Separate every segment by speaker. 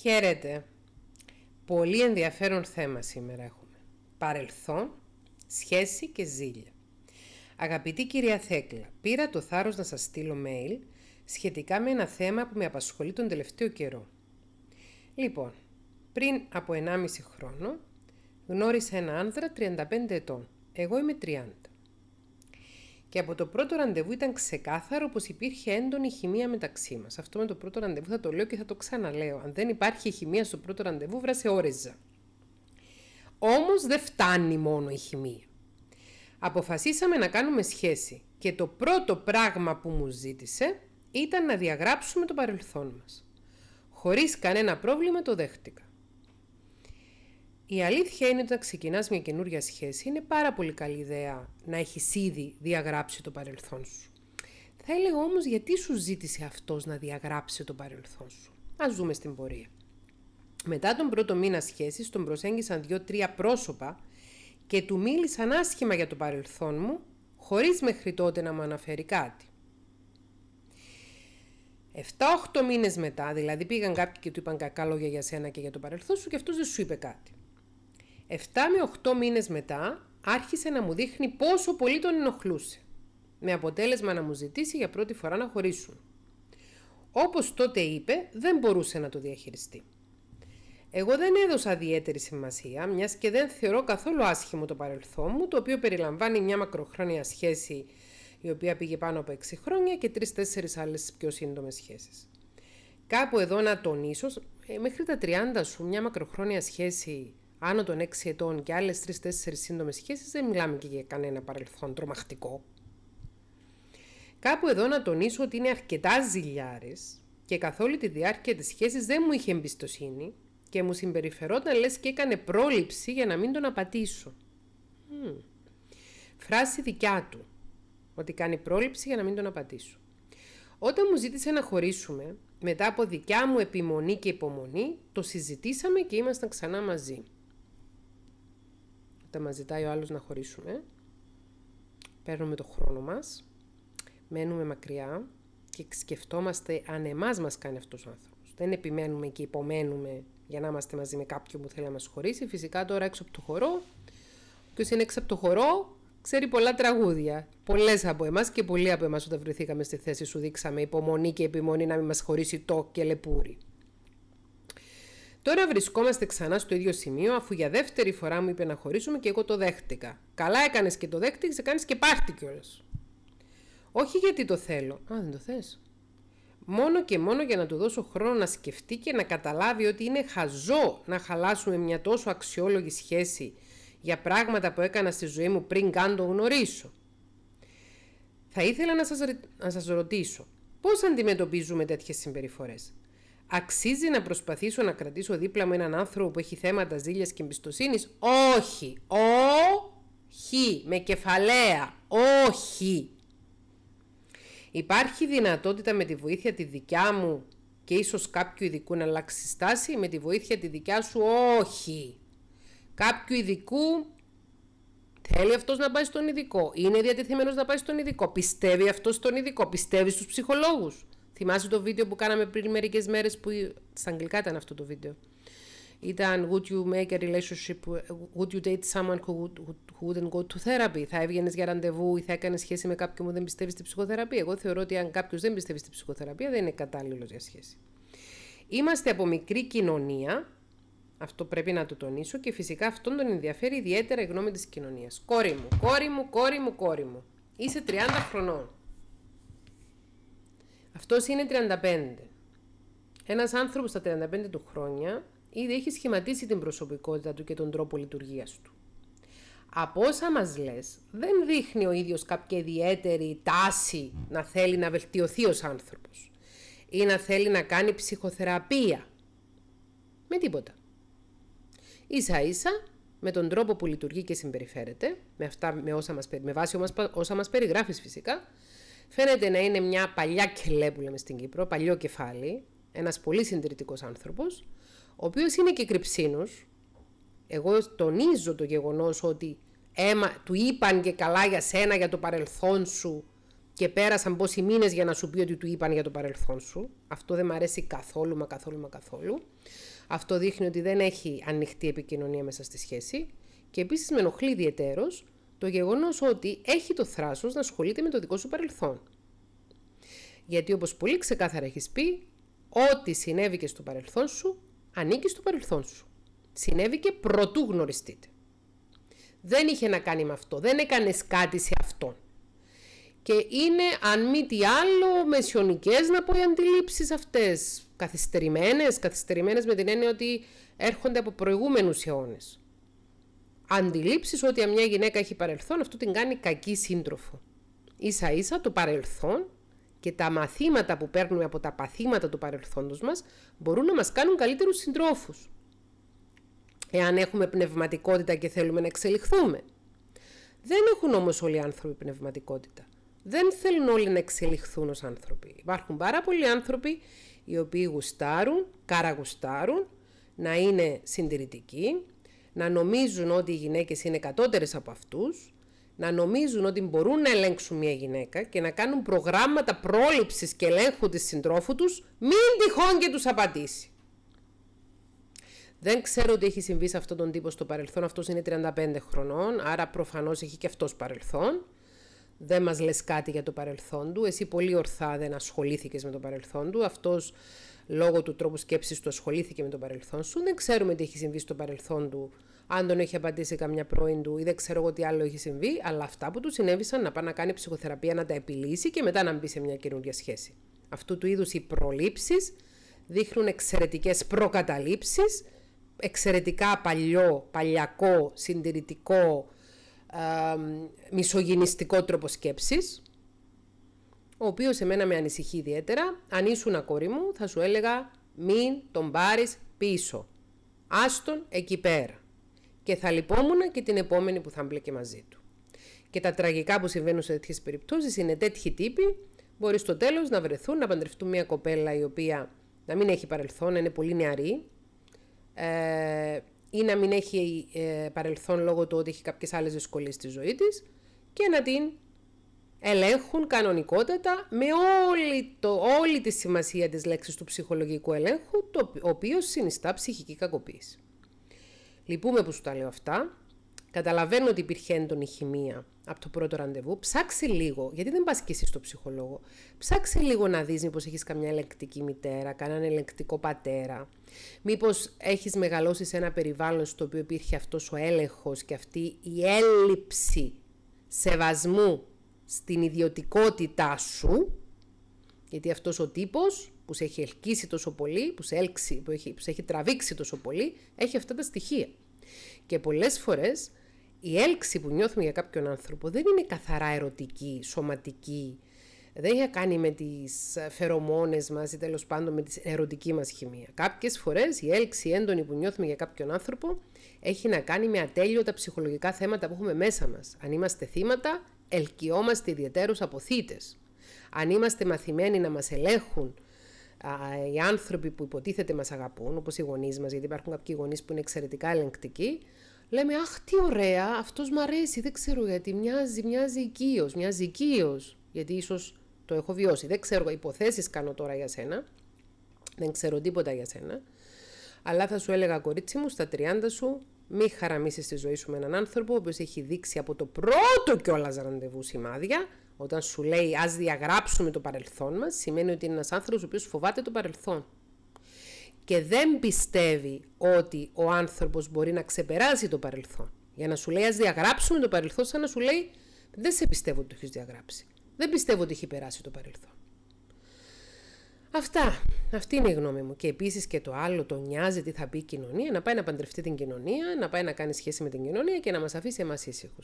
Speaker 1: Χαίρετε. Πολύ ενδιαφέρον θέμα σήμερα έχουμε. Παρελθόν, σχέση και ζήλια. Αγαπητή κυρία Θέκλα, πήρα το θάρρος να σας στείλω mail σχετικά με ένα θέμα που με απασχολεί τον τελευταίο καιρό. Λοιπόν, πριν από 1,5 χρόνο γνώρισα ένα άνδρα 35 ετών. Εγώ είμαι 30. Και από το πρώτο ραντεβού ήταν ξεκάθαρο πως υπήρχε έντονη χημεία μεταξύ μας. Αυτό με το πρώτο ραντεβού θα το λέω και θα το ξαναλέω. Αν δεν υπάρχει χημεία στο πρώτο ραντεβού, βρασε όρεζα. Όμως δεν φτάνει μόνο η χημεία. Αποφασίσαμε να κάνουμε σχέση και το πρώτο πράγμα που μου ζήτησε ήταν να διαγράψουμε το παρελθόν μας. Χωρίς κανένα πρόβλημα το δέχτηκα. Η αλήθεια είναι ότι όταν ξεκινάς μια καινούργια σχέση, είναι πάρα πολύ καλή ιδέα να έχεις ήδη διαγράψει το παρελθόν σου. Θα έλεγα όμως γιατί σου ζήτησε αυτός να διαγράψει το παρελθόν σου. Ας δούμε στην πορεία. Μετά τον πρώτο μήνα σχέσης, τον προσέγγισαν δύο-τρία πρόσωπα και του μίλησαν άσχημα για το παρελθόν μου, χωρίς μέχρι τότε να μου αναφέρει κάτι. 7-8 μήνες μετά, δηλαδή πήγαν κάποιοι και του είπαν κακά λόγια για σένα και για το παρελθόν σου και αυτός δεν σου είπε κάτι. 7 με 8 μήνες μετά άρχισε να μου δείχνει πόσο πολύ τον ενοχλούσε, με αποτέλεσμα να μου ζητήσει για πρώτη φορά να χωρίσουν. Όπως τότε είπε, δεν μπορούσε να το διαχειριστεί. Εγώ δεν έδωσα ιδιαίτερη σημασία, μιας και δεν θεωρώ καθόλου άσχημο το παρελθόν μου, το οποίο περιλαμβάνει μια μακροχρόνια σχέση η οποία πήγε πάνω από 6 χρόνια και 3-4 άλλες πιο σύντομες σχέσεις. Κάπου εδώ να τονίσω, ε, μέχρι τα 30 σου μια μακροχρόνια σχέση άνω των 6 ετών και άλλες 3-4 σύντομες σχέσεις, δεν μιλάμε και για κανένα παρελθόν τρομακτικό. Κάπου εδώ να τονίσω ότι είναι αρκετά ζηλιάρης και καθ' όλη τη διάρκεια της σχέσης δεν μου είχε εμπιστοσύνη και μου συμπεριφερόταν λες και έκανε πρόληψη για να μην τον απατήσω. Μ. Φράση δικιά του, ότι κάνει πρόληψη για να μην τον απατήσω. Όταν μου ζήτησε να χωρίσουμε, μετά από δικιά μου επιμονή και υπομονή, το συζητήσαμε και ήμασταν ξανά μαζί άσχετα μας ζητάει ο άλλος να χωρίσουμε. Παίρνουμε το χρόνο μας, μένουμε μακριά και σκεφτόμαστε αν εμάς μας κάνει αυτός ο άνθρωπος. Δεν επιμένουμε και υπομένουμε για να είμαστε μαζί με κάποιον που θέλει να μας χωρίσει. Φυσικά τώρα έξω από το χορό, ποιο είναι έξω από το χορό ξέρει πολλά τραγούδια. Πολλές από εμάς και πολλοί από εμάς όταν βρεθήκαμε στη θέση σου δείξαμε υπομονή και επιμονή να μην μας χωρίσει το κελεπούρι Τώρα βρισκόμαστε ξανά στο ίδιο σημείο, αφού για δεύτερη φορά μου είπε να χωρίσουμε και εγώ το δέχτηκα. Καλά έκανες και το δέχτηκες, κάνεις και πάρτι κιόλας. Όχι γιατί το θέλω. Α, δεν το θες. Μόνο και μόνο για να του δώσω χρόνο να σκεφτεί και να καταλάβει ότι είναι χαζό να χαλάσουμε μια τόσο αξιόλογη σχέση για πράγματα που έκανα στη ζωή μου πριν καν το γνωρίσω. Θα ήθελα να σας, να σας ρωτήσω, πώς αντιμετωπίζουμε τέτοιες συμπεριφορές. Αξίζει να προσπαθήσω να κρατήσω δίπλα μου έναν άνθρωπο που έχει θέματα ζήλιας και εμπιστοσύνης. Όχι. Όχι. Με κεφαλαία. Όχι. Υπάρχει δυνατότητα με τη βοήθεια τη δικιά μου και ίσως κάποιου ειδικού να αλλάξει στάση, με τη βοήθεια τη δικιά σου όχι. Κάποιου ειδικού θέλει αυτός να πάει στον ειδικό, είναι διατεθειμένος να πάει στον ειδικό, πιστεύει αυτός στον ειδικό, πιστεύει στους ψυχολόγους. Θυμάσαι το βίντεο που κάναμε πριν μερικές μέρες που στα αγγλικά ήταν αυτό το βίντεο. Ήταν would you make a relationship, would you date someone who, who wouldn't go to therapy. Θα έβγαινες για ραντεβού ή θα έκανες σχέση με κάποιον που δεν πιστεύεις στη ψυχοθεραπεία. Εγώ θεωρώ ότι αν κάποιος δεν πιστεύει στη ψυχοθεραπεία δεν είναι κατάλληλο για σχέση. Είμαστε από μικρή κοινωνία, αυτό πρέπει να το τονίσω και φυσικά αυτόν τον ενδιαφέρει ιδιαίτερα η γνώμη της κοινωνίας. Κόρη μου, κόρη μου, κόρη μου, κόρη μου. Είσαι 30 χρονών. Αυτός είναι 35. Ένας άνθρωπος στα 35 του χρόνια ήδη έχει σχηματίσει την προσωπικότητα του και τον τρόπο λειτουργίας του. Από όσα μας λες, δεν δείχνει ο ίδιος κάποια ιδιαίτερη τάση να θέλει να βελτιωθεί ως άνθρωπος. Ή να θέλει να κάνει ψυχοθεραπεία με τίποτα. ή να θέλει να κάνει ψυχοθεραπεία. Με τίποτα. Ίσα ίσα, με τον τρόπο που λειτουργεί και συμπεριφέρεται, με, αυτά, με, όσα μας, με βάση όσα μας περιγράφεις φυσικά, Φαίνεται να είναι μια παλιά κελέ που λέμε στην Κύπρο, παλιό κεφάλι, ένας πολύ συντηρητικός άνθρωπος, ο οποίος είναι και κρυψίνος. Εγώ τονίζω το γεγονός ότι έμα, του είπαν και καλά για σένα, για το παρελθόν σου και πέρασαν πόσοι μήνες για να σου πει ότι του είπαν για το παρελθόν σου. Αυτό δεν μου αρέσει καθόλου, μα καθόλου, μα καθόλου. Αυτό δείχνει ότι δεν έχει ανοιχτή επικοινωνία μέσα στη σχέση. Και επίσης με ενοχλεί το γεγονός ότι έχει το θράσος να ασχολείται με το δικό σου παρελθόν. Γιατί όπως πολύ ξεκάθαρα έχεις πει, ό,τι συνέβη και στο παρελθόν σου, ανήκει στο παρελθόν σου. Συνέβη και προτού γνωριστείτε. Δεν είχε να κάνει με αυτό, δεν έκανες κάτι σε αυτόν. Και είναι, αν μη τι άλλο, μεσιονικές να πω οι αντιλήψεις αυτές. καθυστερημένες καθυστερημένες με την έννοια ότι έρχονται από προηγούμενους αιώνες αντιλήψεις ότι μια γυναίκα έχει παρελθόν αυτό την κάνει κακή σύντροφο. Ίσα ίσα το παρελθόν και τα μαθήματα που παίρνουμε από τα παθήματα του παρελθόντος μας μπορούν να μας κάνουν καλύτερους συντρόφους. Εάν έχουμε πνευματικότητα και θέλουμε να εξελιχθούμε. Δεν έχουν όμως όλοι οι άνθρωποι πνευματικότητα. Δεν θέλουν όλοι να εξελιχθούν ως άνθρωποι. Υπάρχουν πάρα πολλοί άνθρωποι οι οποίοι γουστάρουν, καραγουστάρουν, να είναι συντηρητικοί, να νομίζουν ότι οι γυναίκες είναι κατώτερες από αυτούς, να νομίζουν ότι μπορούν να ελέγξουν μια γυναίκα και να κάνουν προγράμματα πρόληψης και ελέγχου της συντρόφου τους, μην τυχόν και τους απαντήσει. Δεν ξέρω τι έχει συμβεί σε αυτόν τον τύπο στο παρελθόν. Αυτός είναι 35 χρονών, άρα προφανώς έχει και αυτός παρελθόν. Δεν μας λες κάτι για το παρελθόν του. Εσύ πολύ ορθά δεν ασχολήθηκες με το παρελθόν του. Αυτός λόγω του τρόπου σκέψης του ασχολήθηκε με τον παρελθόν σου. Δεν ξέρουμε τι έχει συμβεί στο παρελθόν του, αν τον έχει απαντήσει καμιά πρώην του ή δεν ξέρω εγώ τι άλλο έχει συμβεί, αλλά αυτά που του συνέβησαν να πάει να κάνει ψυχοθεραπεία, να τα επιλύσει και μετά να μπει σε μια καινούργια σχέση. Αυτού του είδους οι προλήψεις δείχνουν εξαιρετικές προκαταλήψεις, εξαιρετικά παλιό, παλιακό, συντηρητικό, ε, μισογενιστικό τρόπο σκέψης ο οποίος μένα με ανησυχεί ιδιαίτερα, αν ήσουν κόρη μου, θα σου έλεγα μην τον πάρεις πίσω. Άστον εκεί πέρα. Και θα λυπόμουν και την επόμενη που θα μπλέκε μαζί του. Και τα τραγικά που συμβαίνουν σε τέτοιες περιπτώσεις είναι τέτοιοι τύποι μπορεί στο τέλος να βρεθούν να παντρευτούν μια κοπέλα η οποία να μην έχει παρελθόν, να είναι πολύ νεαρή ε, ή να μην έχει ε, παρελθόν λόγω του ότι έχει κάποιες άλλες δυσκολίες στη ζωή της και να την ελέγχουν κανονικότατα με όλη, το, όλη τη σημασία της λέξης του ψυχολογικού ελέγχου, το οποίος συνιστά ψυχική κακοποίηση. Λυπούμε που σου τα λέω αυτά. Καταλαβαίνω ότι υπήρχε έντονη χημεία από το πρώτο ραντεβού. Ψάξε λίγο, γιατί δεν πας και εσύ στο ψυχολόγο. Ψάξε λίγο να δεις μήπως έχεις καμιά ελεκτική μητέρα, κανέναν ελεκτικό πατέρα. Μήπως έχεις μεγαλώσει σε ένα περιβάλλον στο οποίο υπήρχε αυτός ο έλεγχος και αυτή η έλλειψη σεβασμού στην ιδιωτικότητά σου, γιατί αυτός ο τύπος που σε έχει ελκύσει τόσο πολύ, που σε, έλξει, που, έχει, που έχει τραβήξει τόσο πολύ, έχει αυτά τα στοιχεία. Και πολλές φορές η έλξη που νιώθουμε για κάποιον άνθρωπο δεν είναι καθαρά ερωτική, σωματική, δεν έχει να κάνει με τις φερομόνες μας ή τέλος πάντων με την ερωτική μας χημεία. Κάποιες φορές η έλξη έντονη που νιώθουμε για κάποιον άνθρωπο έχει να κάνει με ατέλειωτα ψυχολογικά θέματα που έχουμε μέσα μας. Αν είμαστε θύματα ελκυόμαστε ιδιαίτερους αποθήτες. Αν είμαστε μαθημένοι να μας ελέγχουν οι άνθρωποι που υποτίθεται μας αγαπούν, όπως οι γονείς μας, γιατί υπάρχουν κάποιοι γονείς που είναι εξαιρετικά ελεγκτικοί, λέμε «Αχ, τι ωραία, αυτός μου αρέσει, δεν ξέρω γιατί, μοιάζει, μοιάζει οικείος, μοιάζει οικείος», γιατί ίσως το έχω βιώσει. Δεν ξέρω, υποθέσεις κάνω τώρα για σένα, δεν ξέρω τίποτα για σένα, αλλά θα σου έλεγα «Κορίτσι μου, στα 30 σου μη χαραμίσεις τη ζωή σου με έναν άνθρωπο ο έχει δείξει από το πρώτο κιόλας ραντεβού σημάδια. Όταν σου λέει Ας διαγράψουμε το παρελθόν μας, σημαίνει ότι είναι ένας άνθρωπος ο οποίος φοβάται το παρελθόν. Και δεν πιστεύει ότι ο άνθρωπος μπορεί να ξεπεράσει το παρελθόν. Για να σου λέει Ας διαγράψουμε το παρελθόν, σαν να σου λέει Δεν σε πιστεύω ότι το έχεις διαγράψει. Δεν πιστεύω ότι έχει περάσει το παρελθόν. Αυτά. Αυτή είναι η γνώμη μου. Και επίσης και το άλλο, το νοιάζει τι θα πει η κοινωνία, να πάει να παντρευτεί την κοινωνία, να πάει να κάνει σχέση με την κοινωνία και να μας αφήσει εμάς ήσυχους.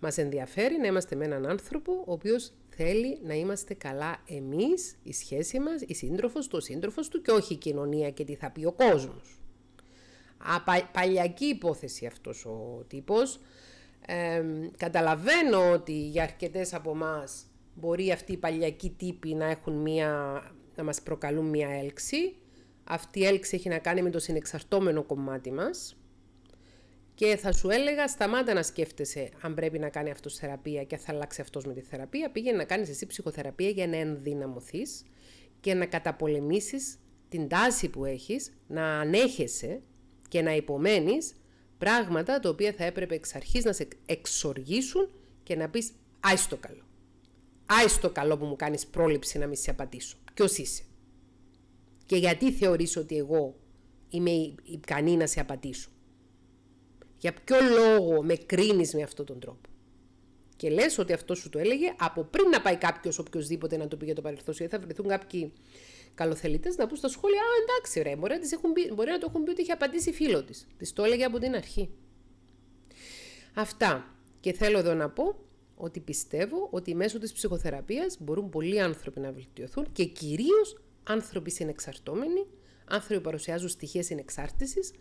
Speaker 1: Μα ενδιαφέρει να είμαστε με έναν άνθρωπο ο οποίος θέλει να είμαστε καλά εμείς, η σχέση μας, η σύντροφος, το σύντροφος του και όχι η κοινωνία και τι θα πει ο κόσμος. Απα... Παλιακή υπόθεση αυτός ο τύπος. Ε, καταλαβαίνω ότι για αρκετές από εμάς μπορεί αυτοί οι παλιακοί τύποι να έχουν μία να μας προκαλούν μία έλξη. Αυτή η έλξη έχει να κάνει με το συνεξαρτώμενο κομμάτι μας. Και θα σου έλεγα σταμάτα να σκέφτεσαι αν πρέπει να κάνει αυτός θεραπεία και θα αλλάξει αυτός με τη θεραπεία. Πήγαινε να κάνεις εσύ ψυχοθεραπεία για να ενδυναμωθείς και να καταπολεμήσεις την τάση που έχεις, να ανέχεσαι και να υπομένεις πράγματα τα οποία θα έπρεπε εξ αρχής να σε εξοργήσουν και να πεις «Άιστο καλό». Άιστο καλό που μου κάνεις πρόληψη να μην σε απαντήσω. Ποιος είσαι. Και γιατί θεωρείς ότι εγώ είμαι ικανή να σε απαντήσω. Για ποιο λόγο με κρίνεις με αυτόν τον τρόπο. Και λες ότι αυτό σου το έλεγε από πριν να πάει κάποιος, οποιοδήποτε να το πει για το παρελθόν σου. θα βρεθούν κάποιοι καλοθελητέ να πούν στα σχόλια: Α, εντάξει, ρε, μπορεί να, τις έχουν πει, μπορεί να το έχουν πει ότι είχε απαντήσει φίλο της. Της το έλεγε από την αρχή. Αυτά. Και θέλω εδώ να πω ότι πιστεύω ότι μέσω της ψυχοθεραπείας μπορούν πολλοί άνθρωποι να βελτιωθούν και κυρίως άνθρωποι συνεξαρτώμενοι, άνθρωποι που παρουσιάζουν στοιχεία συνεξάρτησης,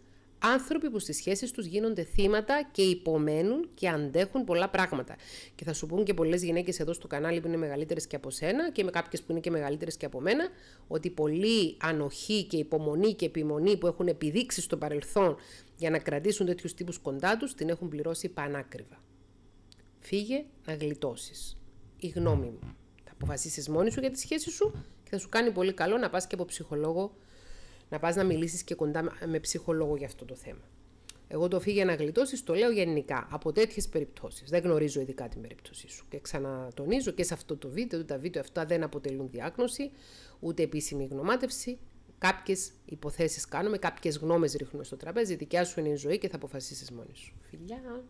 Speaker 1: άνθρωποι που στις σχέσεις τους γίνονται θύματα και υπομένουν και αντέχουν πολλά πράγματα. Και θα σου πούν και πολλές γυναίκες εδώ στο κανάλι που είναι μεγαλύτερες και από σένα και με κάποιες που είναι και μεγαλύτερες και από μένα, ότι πολλή ανοχή και υπομονή και επιμονή που έχουν επιδείξει στο παρελθόν για να κρατήσουν τέτοιους τύπους κοντά τους, την έχουν πληρώσει πανάκριβα. Φύγε να γλιτώσεις. Η γνώμη μου. Θα αποφασίσεις μόνη σου για τη σχέση σου και θα σου κάνει πολύ καλό να πας και από ψυχολόγο, να πας να μιλήσεις και κοντά με ψυχολόγο για αυτό το θέμα. Εγώ το φύγε να γλιτώσεις, το λέω γενικά από τέτοιες περιπτώσεις. Δεν γνωρίζω ειδικά την περίπτωσή σου. Και ξανατονίζω και σε αυτό το βίντεο ότι τα βίντεο αυτά δεν αποτελούν διάγνωση, ούτε επίσημη γνωμάτευση. Κάποιες υποθέσεις κάνουμε, κάποιες γνώμες ρίχνουμε στο τραπέζι. δικιά σου είναι η ζωή και θα αποφασίσεις μόνη σου. Φιλιά!